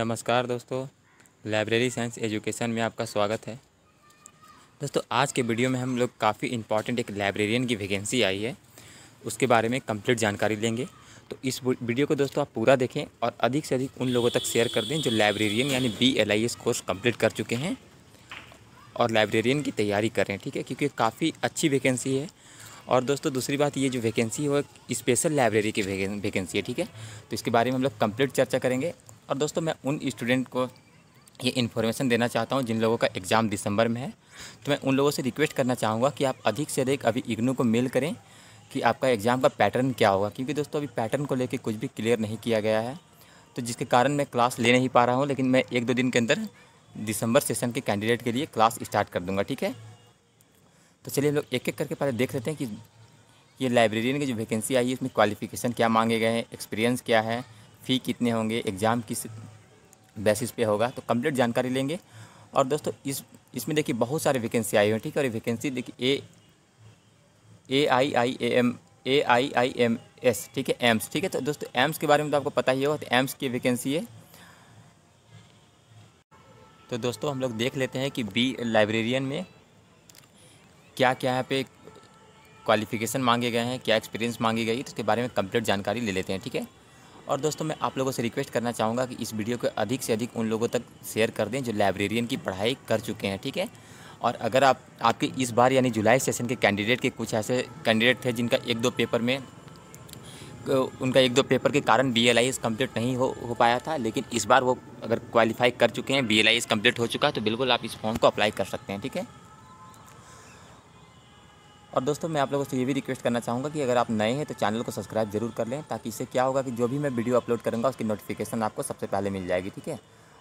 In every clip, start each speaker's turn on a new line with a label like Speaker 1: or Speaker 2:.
Speaker 1: नमस्कार दोस्तों library science education में आपका स्वागत है दोस्तों आज के वीडियो में हम लोग काफ़ी इम्पॉर्टेंट एक लाइब्रेरियन की वैकेंसी आई है उसके बारे में कंप्लीट जानकारी लेंगे तो इस वीडियो को दोस्तों आप पूरा देखें और अधिक से अधिक उन लोगों तक शेयर कर दें जो लाइब्रेरियन यानी B L I S course complete कर चुके हैं और लाइब्रेरियन की तैयारी कर रहे हैं ठीक है क्योंकि काफ़ी अच्छी वैकेंसी है और दोस्तों दूसरी बात ये जो वैकेंसी है वो स्पेशल लाइब्रेरी की वैकेंसी है ठीक है तो इसके बारे में हम लोग कंप्लीट चर्चा करेंगे और दोस्तों मैं उन स्टूडेंट को ये इन्फॉर्मेशन देना चाहता हूँ जिन लोगों का एग्ज़ाम दिसंबर में है तो मैं उन लोगों से रिक्वेस्ट करना चाहूँगा कि आप अधिक से अधिक अभी इग्नू को मेल करें कि आपका एग्ज़ाम का पैटर्न क्या होगा क्योंकि दोस्तों अभी पैटर्न को लेकर कुछ भी क्लियर नहीं किया गया है तो जिसके कारण मैं क्लास ले नहीं पा रहा हूँ लेकिन मैं एक दो दिन के अंदर दिसंबर सेशन के कैंडिडेट के लिए क्लास स्टार्ट कर दूँगा ठीक है तो चलिए हम लोग एक एक करके पहले देख लेते हैं कि ये लाइब्रेरियन की जो वैकेंसी आई है इसमें क्वालिफिकेशन क्या मांगे गए हैं एक्सपीरियंस क्या है फ़ी कितने होंगे एग्ज़ाम किस बेसिस पे होगा तो कंप्लीट जानकारी लेंगे और दोस्तों इस इसमें देखिए बहुत सारे वैकेंसी आई हुई ठीक है और वैकेंसी देखिए A A I I A M A I I M S ठीक है एम्स ठीक है तो दोस्तों एम्स के बारे में तो आपको पता ही होगा तो एम्स की वैकेंसी है तो दोस्तों हम लोग देख लेते हैं कि बी लाइब्रेरियन में क्या क्या यहाँ पे क्वालिफिकेशन मांगे गए हैं क्या एक्सपीरियंस मांगी गई है तो उसके बारे में कंप्लीट जानकारी ले लेते हैं ठीक है और दोस्तों मैं आप लोगों से रिक्वेस्ट करना चाहूँगा कि इस वीडियो को अधिक से अधिक उन लोगों तक शेयर कर दें जो लाइब्रेरियन की पढ़ाई कर चुके हैं ठीक है और अगर आप आपके इस बार यानी जुलाई सेशन के कैंडिडेट के कुछ ऐसे कैंडिडेट थे जिनका एक दो पेपर में उनका एक दो पेपर के कारण B L I S complete नहीं हो हो पाया था लेकिन इस बार वो अगर क्वालिफाई कर चुके हैं B L I S complete हो चुका है तो बिल्कुल आप इस फॉर्म को अप्लाई कर सकते हैं ठीक है और दोस्तों मैं आप लोगों से ये भी रिक्वेस्ट करना चाहूँगा कि अगर आप नए हैं तो चैनल को सब्सक्राइब जरूर कर लें ताकि इससे क्या होगा कि जो भी मैं वीडियो अपलोड करूँगा उसकी नोटिफिकेशन आपको सबसे पहले मिल जाएगी ठीक है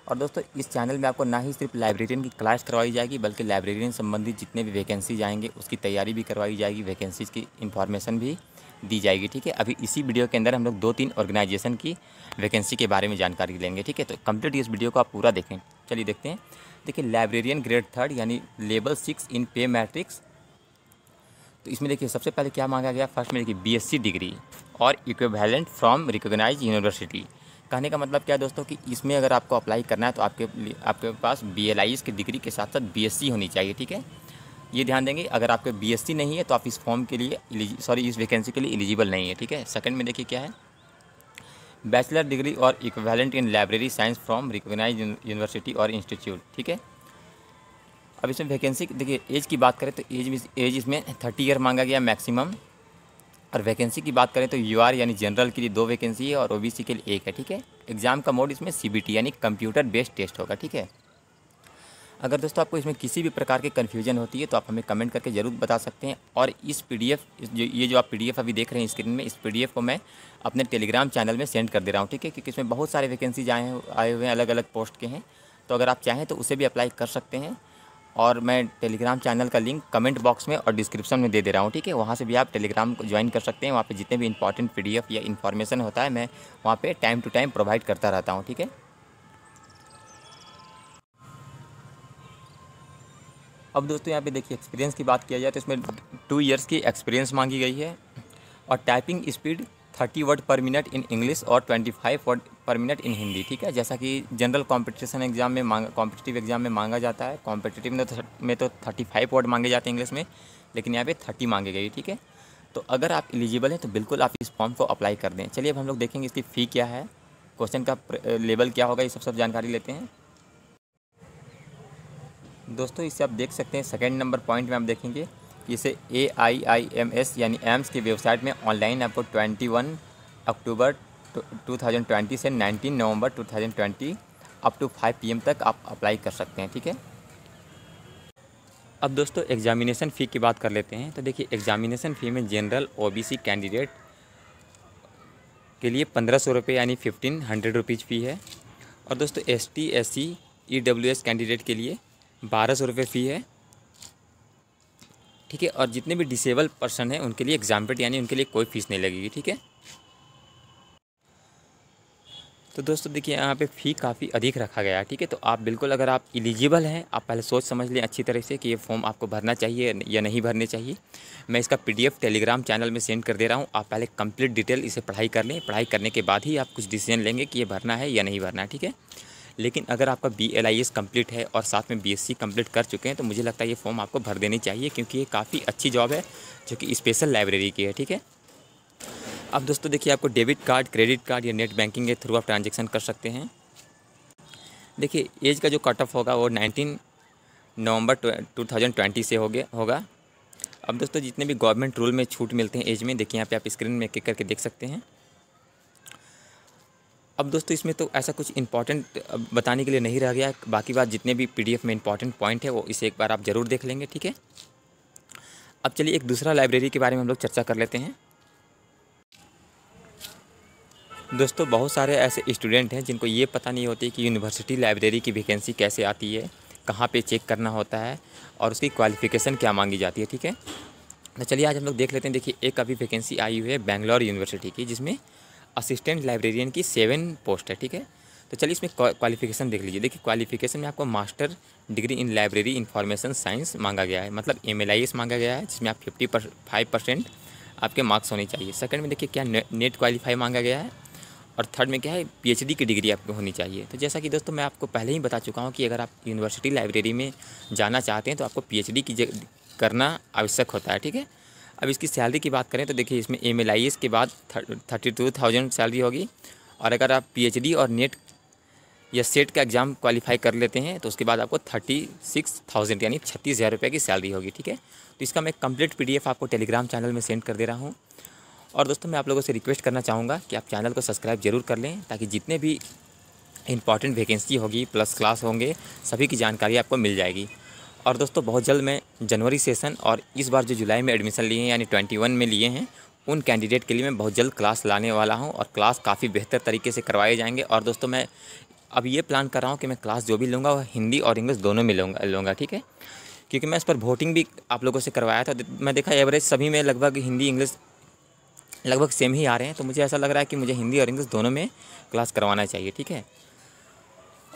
Speaker 1: और दोस्तों इस चैनल में आपको ना ही सिर्फ लाइब्रेरियन की क्लास करवाई जाएगी बल्कि लाइब्रेरियन संबंधी जितने भी वैकेंसीज आएंगे उसकी तैयारी भी करवाई जाएगी वैकेंसीज की इन्फॉर्मेशन भी दी जाएगी ठीक है अभी इसी वीडियो के अंदर हम लोग दो तीन ऑर्गेनाइजेशन की वैकेंसी के बारे में जानकारी लेंगे ठीक है तो कंप्लीट इस वीडियो को आप पूरा देखें चलिए देखते हैं देखिए लाइब्रेरियन ग्रेड थर्ड यानी level six in pay matrix तो इसमें देखिए सबसे पहले क्या मांगा गया फर्स्ट में देखिए बीएससी डिग्री और इक्विवेलेंट फ्रॉम रिकोगनाइज यूनिवर्सिटी कहने का मतलब क्या है दोस्तों कि इसमें अगर आपको अप्लाई करना है तो आपके आपके पास बी एल की डिग्री के साथ साथ बी होनी चाहिए ठीक है ये ध्यान देंगे अगर आपके बी नहीं है तो आप इस फॉर्म के लिए सॉरी इस वैकेंसी के लिए एलिजिबल नहीं है ठीक है सेकंड में देखिए क्या है बैचलर डिग्री और equivalent in library science from recognise university और इंस्टीट्यूट ठीक है अब इसमें वैकेंसी देखिए एज की बात करें तो एज में एज इसमें थर्टी ईयर मांगा गया मैक्सिमम और वैकेंसी की बात करें तो यू आर यानी जनरल के लिए दो वैकेंसी है और ओ के लिए एक है ठीक है एग्ज़ाम का मोड इसमें सी यानी कंप्यूटर बेस्ड टेस्ट होगा ठीक है अगर दोस्तों आपको इसमें किसी भी प्रकार की कन्फ्यूजन होती है तो आप हमें कमेंट करके ज़रूर बता सकते हैं और इस पीडीएफ जो ये जो आप पी अभी देख रहे हैं स्क्रीन में इस पी को मैं अपने टेलीग्राम चैनल में सेंड कर दे रहा हूँ ठीक है क्योंकि इसमें बहुत सारे वैकेंसीज आए आए हुए हैं अलग अलग पोस्ट के हैं तो अगर आप चाहें तो उसे भी अप्लाई कर सकते हैं और मैं टेलीग्राम चैनल का लिंक कमेंट बॉक्स में और डिस्क्रिप्शन में दे दे रहा हूँ ठीक है वहाँ से भी आप टेलीग्राम को ज्वाइन कर सकते हैं वहाँ पे जितने भी इंपॉर्टेंट पी या इन्फॉर्मेशन होता है मैं वहाँ पे टाइम टू टाइम प्रोवाइड करता रहता हूँ ठीक है अब दोस्तों यहाँ पे देखिए एक्सपीरियंस की बात किया जाए तो इसमें टू ईयर्स की एक्सपीरियंस मांगी गई है और typing speed thirty word per minute in English और twenty five word per minute in Hindi ठीक है जैसा कि जनरल कॉम्पिटिशन एग्जाम में मांगा कॉम्पिटिटिव एग्जाम में मांगा जाता है कॉम्पिटिटिव में तो में तो थर्टी फाइव वर्ड मांगे जाते हैं इंग्लिश में लेकिन यहाँ पे थर्टी मांगे गए ठीक है तो अगर आप एलिजिबल हैं तो बिल्कुल आप इस फॉर्म को अप्लाई कर दें चलिए अब हम लोग देखेंगे इसकी फ़ी क्या है क्वेश्चन का लेवल क्या होगा ये सब सब जानकारी लेते हैं दोस्तों इसे आप देख सकते हैं सेकेंड नंबर पॉइंट में आप देखेंगे इसे A I I M S यानी एम्स की वेबसाइट में ऑनलाइन आपको ट्वेंटी वन अक्टूबर 2020 से 19 नवंबर 2020 अप टू 5 पीएम तक आप अप्लाई कर सकते हैं ठीक है अब दोस्तों एग्जामिनेशन फ़ी की बात कर लेते हैं तो देखिए एग्जामिनेशन फ़ी में जनरल ओबीसी कैंडिडेट के लिए पंद्रह सौ रुपये यानी फिफ्टीन हंड्रेड रुपीज़ फ़ी है और दोस्तों S T S C E W S candidate के लिए बारह सौ रुपये फ़ी है ठीक है और जितने भी डिसेबल पर्सन हैं उनके लिए एग्जाम यानी उनके लिए कोई फीस नहीं लगेगी ठीक है तो दोस्तों देखिए यहाँ पे फ़ी काफ़ी अधिक रखा गया है ठीक है तो आप बिल्कुल अगर आप इलिजिबल हैं आप पहले सोच समझ लें अच्छी तरह से कि ये फॉर्म आपको भरना चाहिए या नहीं भरने चाहिए मैं इसका पीडीएफ टेलीग्राम चैनल में सेंड कर दे रहा हूँ आप पहले कंप्लीट डिटेल इसे पढ़ाई कर लें पढ़ाई करने के बाद ही आप कुछ डिसीजन लेंगे कि ये भरना है या नहीं भरना है ठीक है लेकिन अगर आपका B L I S complete है और साथ में बी एस सी कम्प्लीट कर चुके हैं तो मुझे लगता है ये फॉर्म आपको भर देनी चाहिए क्योंकि ये काफ़ी अच्छी जॉब है जो कि स्पेशल लाइब्रेरी की है ठीक है अब दोस्तों देखिए आपको डेबिट कार्ड क्रेडिट कार्ड या नेट बैंकिंग के थ्रू आप ट्रांजेक्शन कर सकते हैं देखिए एज का जो कट ऑफ होगा वो nineteen November two thousand twenty से हो गया होगा अब दोस्तों जितने भी गवर्नमेंट रूल में छूट मिलते हैं एज में देखिए यहाँ पे आप स्क्रीन में क्लिक करके देख सकते हैं अब दोस्तों इसमें तो ऐसा कुछ इंपॉर्टेंट बताने के लिए नहीं रह गया बाकी बात जितने भी पीडीएफ में इंपॉर्टेंट पॉइंट है वो इसे एक बार आप ज़रूर देख लेंगे ठीक है अब चलिए एक दूसरा लाइब्रेरी के बारे में हम लोग चर्चा कर लेते हैं दोस्तों बहुत सारे ऐसे स्टूडेंट हैं जिनको ये पता नहीं होती कि यूनिवर्सिटी लाइब्रेरी की वैकेंसी कैसे आती है कहाँ पे चेक करना होता है और उसकी क्वालिफ़िकेशन क्या मांगी जाती है ठीक है तो चलिए आज हम लोग देख लेते हैं देखिए एक अभी वैकेंसी आई हुई है बेंगलोर यूनिवर्सिटी की जिसमें असिस्टेंट लाइब्रेरियन की सेवन पोस्ट है ठीक है तो चलिए इसमें क्वालिफिकेशन देख लीजिए देखिए क्वालिफिकेशन में आपको master degree in library information science मांगा गया है मतलब एम मांगा गया है जिसमें आप फिफ्टी फाइव परसेंट आपके मार्क्स होने चाहिए सेकंड में देखिए क्या ने, नेट क्वालिफाई मांगा गया है और थर्ड में क्या है पीएचडी की डिग्री आपको होनी चाहिए तो जैसा कि दोस्तों मैं आपको पहले ही बता चुका हूँ कि अगर आप यूनिवर्सिटी लाइब्रेरी में जाना चाहते हैं तो आपको पीएचडी की करना आवश्यक होता है ठीक है अब इसकी सैलरी की बात करें तो देखिए इसमें एम एल आई एस के बाद थर्टी टू थाउजेंड सैलरी होगी और अगर आप पी और नेट या सेट का एग्ज़ाम क्वालिफाई कर लेते हैं तो उसके बाद आपको थर्टी सिक्स थाउजेंड यानी छत्तीस हज़ार रुपये की सैलरी होगी ठीक है तो इसका मैं कंप्लीट पीडीएफ आपको टेलीग्राम चैनल में सेंड कर दे रहा हूँ और दोस्तों मैं आप लोगों से रिक्वेस्ट करना चाहूँगा कि आप चैनल को सब्सक्राइब जरूर कर लें ताकि जितने भी इंपॉर्टेंट वैकेंसी होगी प्लस क्लास होंगे सभी की जानकारी आपको मिल जाएगी और दोस्तों बहुत जल्द मैं जनवरी सेशन और इस बार जो जुलाई में एडमिशन लिए हैं यानी ट्वेंटी वन में लिए हैं उन कैंडिडेट के लिए मैं बहुत जल्द क्लास लाने वाला हूँ और क्लास काफ़ी बेहतर तरीके से करवाए जाएंगे और दोस्तों मैं अब ये प्लान कर रहा हूँ कि मैं क्लास जो भी लूँगा वह हिंदी और इंग्लिश दोनों में लूँगा लूँगा ठीक है क्योंकि मैं इस पर वोटिंग भी आप लोगों से करवाया था मैं देखा एवरेज सभी में लगभग हिंदी इंग्लिश लगभग सेम ही आ रहे हैं तो मुझे ऐसा लग रहा है कि मुझे हिंदी और इंग्लिश दोनों में क्लास करवाना चाहिए ठीक है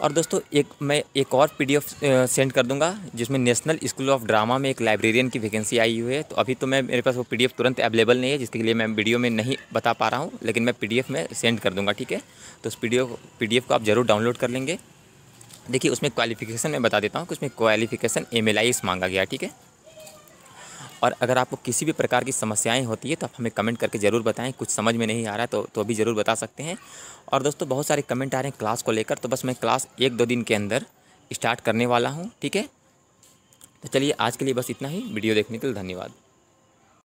Speaker 1: और दोस्तों एक मैं एक और पीडीएफ सेंड कर दूंगा जिसमें नेशनल स्कूल ऑफ ड्रामा में एक लाइब्रेरियन की वैकेंसी आई हुई है तो अभी तो मैं मेरे पास वो पीडीएफ तुरंत अवेलेबल नहीं है जिसके लिए मैं वीडियो में नहीं बता पा रहा हूँ लेकिन मैं पीडीएफ में सेंड कर दूंगा ठीक है तो उस पी को आप ज़रूर डाउनलोड कर लेंगे देखिए उसमें क्वालिफिकेशन मैं बता देता हूँ कि उसमें क्वालिफिकेशन एम मांगा गया ठीक है और अगर आपको किसी भी प्रकार की समस्याएं होती है तो आप हमें कमेंट करके ज़रूर बताएं कुछ समझ में नहीं आ रहा तो तो भी ज़रूर बता सकते हैं और दोस्तों बहुत सारे कमेंट आ रहे हैं क्लास को लेकर तो बस मैं क्लास एक दो दिन के अंदर स्टार्ट करने वाला हूँ ठीक है तो चलिए आज के लिए बस इतना ही वीडियो देखने के लिए धन्यवाद